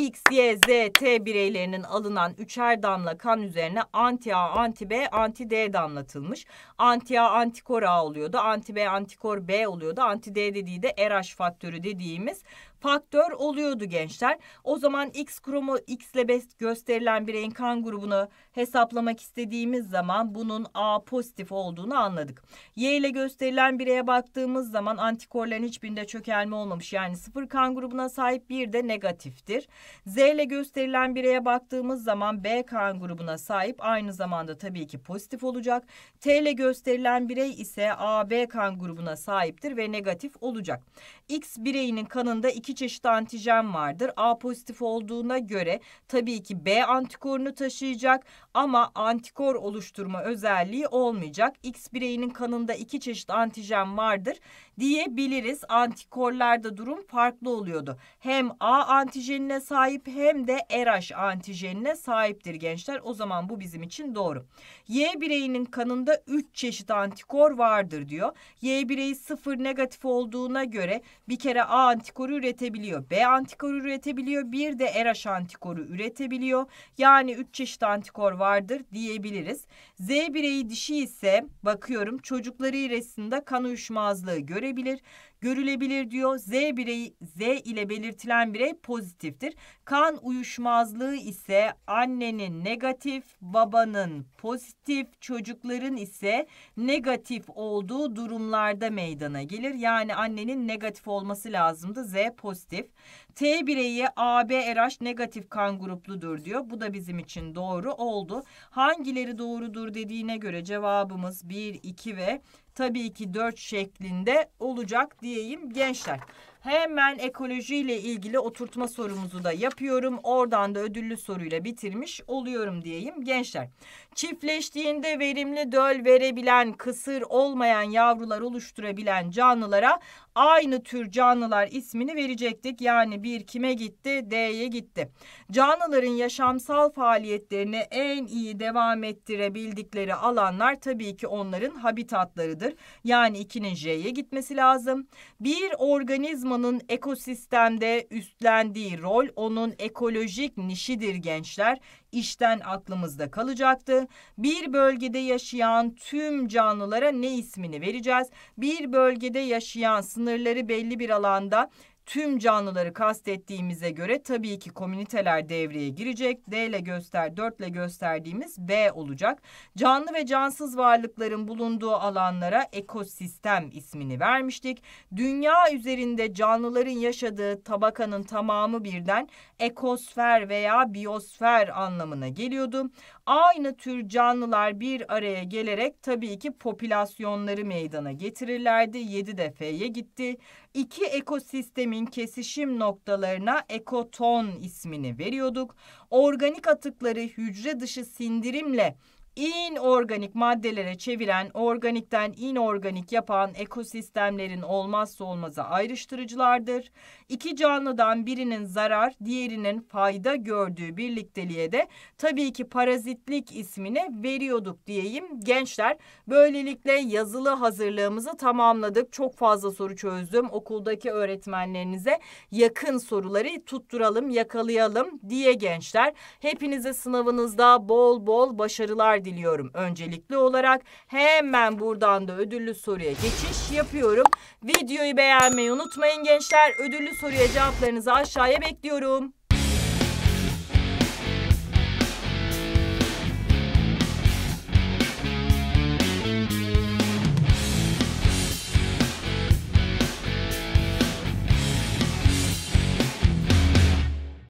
X, Y, Z, T bireylerinin alınan üçer damla kan üzerine anti A, anti B, anti D damlatılmış. Anti A antikor A oluyordu. Anti B antikor B oluyordu. Anti D dediği de RH faktörü dediğimiz faktör oluyordu gençler. O zaman X kromo X ile gösterilen bireyin kan grubunu hesaplamak istediğimiz zaman bunun A pozitif olduğunu anladık. Y ile gösterilen bireye baktığımız zaman antikorların hiçbirinde çökelme olmamış. Yani sıfır kan grubuna sahip bir de negatiftir. Z ile gösterilen bireye baktığımız zaman B kan grubuna sahip aynı zamanda tabii ki pozitif olacak. T ile gösterilen birey ise AB kan grubuna sahiptir ve negatif olacak. X bireyinin kanında iki çeşit antijen vardır. A pozitif olduğuna göre tabii ki B antikorunu taşıyacak ama antikor oluşturma özelliği olmayacak. X bireyinin kanında iki çeşit antijen vardır diyebiliriz. Antikorlarda durum farklı oluyordu. Hem A antijenine sahip hem de RH antijenine sahiptir gençler. O zaman bu bizim için doğru. Y bireyinin kanında 3 çeşit antikor vardır diyor. Y bireyi 0 negatif olduğuna göre bir kere A antikoru üretebiliyor. B antikoru üretebiliyor. Bir de RH antikoru üretebiliyor. Yani 3 çeşit antikor vardır diyebiliriz. Z bireyi dişi ise bakıyorum çocukları iresinde kan uyuşmazlığı görüyoruz görebilir, görülebilir diyor. Z bireyi Z ile belirtilen birey pozitiftir. Kan uyuşmazlığı ise annenin negatif, babanın pozitif, çocukların ise negatif olduğu durumlarda meydana gelir. Yani annenin negatif olması lazımdı Z pozitif. T bireyi AB RH negatif kan grupludur diyor. Bu da bizim için doğru oldu. Hangileri doğrudur dediğine göre cevabımız 1, 2 ve tabii ki 4 şeklinde olacak diyeyim gençler. Hemen ekolojiyle ilgili oturtma sorumuzu da yapıyorum. Oradan da ödüllü soruyla bitirmiş oluyorum diyeyim gençler. Çiftleştiğinde verimli döl verebilen, kısır olmayan yavrular oluşturabilen canlılara aynı tür canlılar ismini verecektik. Yani bir kime gitti? D'ye gitti. Canlıların yaşamsal faaliyetlerini en iyi devam ettirebildikleri alanlar tabii ki onların habitatlarıdır. Yani ikinin J'ye gitmesi lazım. Bir organizma Ormanın ekosistemde üstlendiği rol onun ekolojik nişidir gençler. İşten aklımızda kalacaktı. Bir bölgede yaşayan tüm canlılara ne ismini vereceğiz? Bir bölgede yaşayan sınırları belli bir alanda tüm canlıları kastettiğimize göre tabii ki komüniteler devreye girecek. D ile göster, 4 ile gösterdiğimiz B olacak. Canlı ve cansız varlıkların bulunduğu alanlara ekosistem ismini vermiştik. Dünya üzerinde canlıların yaşadığı tabakanın tamamı birden ekosfer veya biyosfer anlamına geliyordu. Aynı tür canlılar bir araya gelerek tabii ki popülasyonları meydana getirirlerdi. 7 de gitti iki ekosistemin kesişim noktalarına ekoton ismini veriyorduk. Organik atıkları hücre dışı sindirimle inorganik maddelere çeviren, organikten inorganik yapan ekosistemlerin olmazsa olmazı ayrıştırıcılardır. İki canlıdan birinin zarar, diğerinin fayda gördüğü birlikteliğe de tabii ki parazitlik ismini veriyorduk diyeyim. Gençler böylelikle yazılı hazırlığımızı tamamladık. Çok fazla soru çözdüm. Okuldaki öğretmenlerinize yakın soruları tutturalım, yakalayalım diye gençler. Hepinize sınavınızda bol bol başarılar diliyorum. Öncelikli olarak hemen buradan da ödüllü soruya geçiş yapıyorum. Videoyu beğenmeyi unutmayın gençler. Ödüllü soruya cevaplarınızı aşağıya bekliyorum.